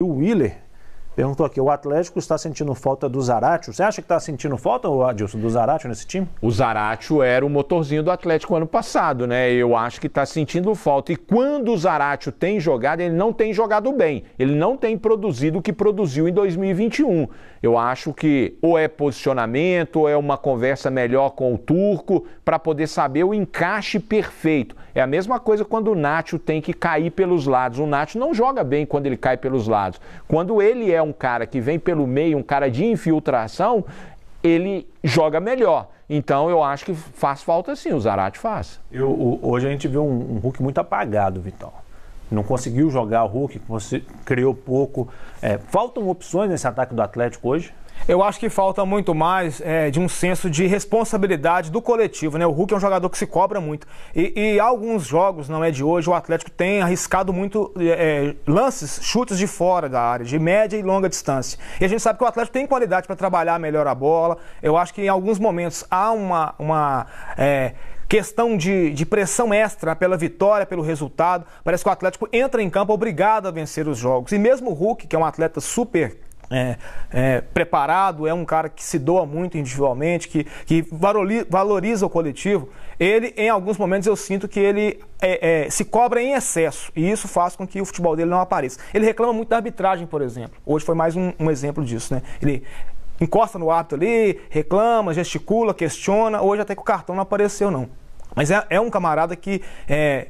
o Willer Perguntou aqui, o Atlético está sentindo falta do Zaratio. Você acha que está sentindo falta, Adilson, do Zaratio nesse time? O Zaratio era o motorzinho do Atlético ano passado, né? Eu acho que está sentindo falta. E quando o Zaratio tem jogado, ele não tem jogado bem. Ele não tem produzido o que produziu em 2021. Eu acho que ou é posicionamento, ou é uma conversa melhor com o Turco, para poder saber o encaixe perfeito. É a mesma coisa quando o Nacho tem que cair pelos lados. O Nacho não joga bem quando ele cai pelos lados. Quando ele é um um cara que vem pelo meio, um cara de infiltração, ele joga melhor. Então eu acho que faz falta sim, o Zarate faz. Eu, o, hoje a gente viu um, um Hulk muito apagado, Vital não conseguiu jogar o Hulk, criou pouco. É, faltam opções nesse ataque do Atlético hoje? Eu acho que falta muito mais é, de um senso de responsabilidade do coletivo, né? O Hulk é um jogador que se cobra muito. E, e alguns jogos, não é de hoje, o Atlético tem arriscado muito é, é lances, chutes de fora da área, de média e longa distância. E a gente sabe que o Atlético tem qualidade para trabalhar melhor a bola. Eu acho que em alguns momentos há uma. uma é, questão de, de, pressão extra pela vitória, pelo resultado. Parece que o Atlético entra em campo obrigado a vencer os jogos. E mesmo o Hulk, que é um atleta super é, é, preparado, é um cara que se doa muito individualmente, que, que valoriza o coletivo, ele, em alguns momentos, eu sinto que ele é, é, se cobra em excesso. E isso faz com que o futebol dele não apareça. Ele reclama muito da arbitragem, por exemplo. Hoje foi mais um, um exemplo disso, né? Ele encosta no árbitro ali, reclama, gesticula, questiona. Hoje até que o cartão não apareceu, não. Mas é, é um camarada que é,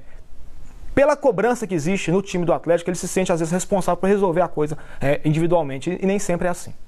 pela cobrança que existe no time do Atlético, ele se sente às vezes responsável por resolver a coisa é, individualmente e nem sempre é assim.